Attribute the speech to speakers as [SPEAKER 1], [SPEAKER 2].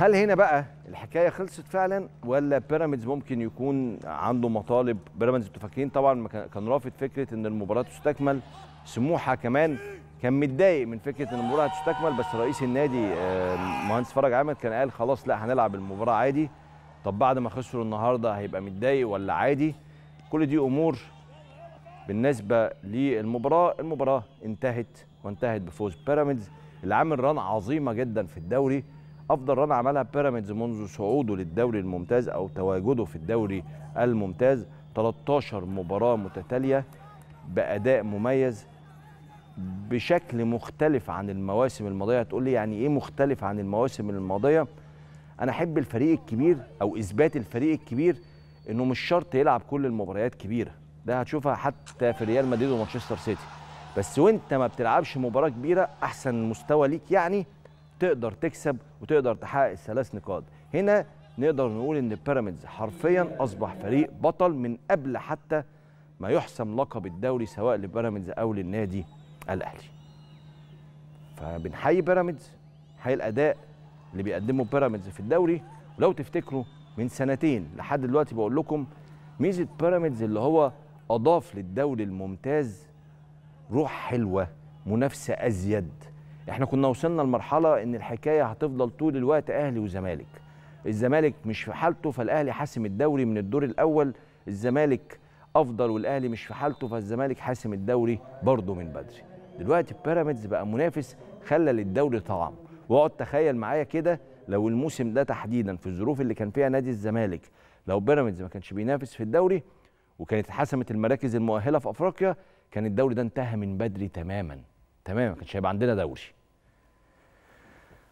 [SPEAKER 1] هل هنا بقى الحكايه خلصت فعلا ولا بيراميدز ممكن يكون عنده مطالب بيراميدز انتوا فاكرين طبعا كان رافض فكره ان المباراه تستكمل سموحه كمان كان متضايق من فكره ان المباراه هتستكمل بس رئيس النادي آه، مهندس فرج عامر كان قال خلاص لا هنلعب المباراه عادي طب بعد ما خسروا النهارده هيبقى متضايق ولا عادي كل دي امور بالنسبه للمباراه المباراه انتهت وانتهت بفوز بيراميدز اللي عامل ران عظيمه جدا في الدوري افضل ران عملها بيراميدز منذ صعوده للدوري الممتاز او تواجده في الدوري الممتاز 13 مباراه متتاليه باداء مميز بشكل مختلف عن المواسم الماضيه هتقول لي يعني ايه مختلف عن المواسم الماضيه انا احب الفريق الكبير او اثبات الفريق الكبير انه مش شرط يلعب كل المباريات كبيره ده هتشوفها حتى في ريال مدريد ومانشستر سيتي بس وانت ما بتلعبش مباراه كبيره احسن مستوى ليك يعني تقدر تكسب وتقدر تحقق الثلاث نقاط هنا نقدر نقول ان بيراميدز حرفيا اصبح فريق بطل من قبل حتى ما يحسم لقب الدوري سواء لبيراميدز او للنادي الاهلي فبنحيي بيراميدز حي الاداء اللي بيقدمه بيراميدز في الدوري ولو تفتكروا من سنتين لحد دلوقتي بقول لكم ميزه بيراميدز اللي هو اضاف للدوري الممتاز روح حلوه منافسه ازيد احنا كنا وصلنا لمرحله ان الحكايه هتفضل طول الوقت اهلي وزمالك الزمالك مش في حالته فالاهلي حاسم الدوري من الدور الاول الزمالك افضل والاهلي مش في حالته فالزمالك حاسم الدوري برضه من بدري دلوقتي بيراميدز بقى منافس خلى للدوري طعم واقعد تخيل معايا كده لو الموسم ده تحديدا في الظروف اللي كان فيها نادي الزمالك لو بيراميدز ما كانش بينافس في الدوري وكانت حسمت المراكز المؤهله في افريقيا كان الدوري ده انتهى من بدري تماما تماما ما كانش هيبقى عندنا دوري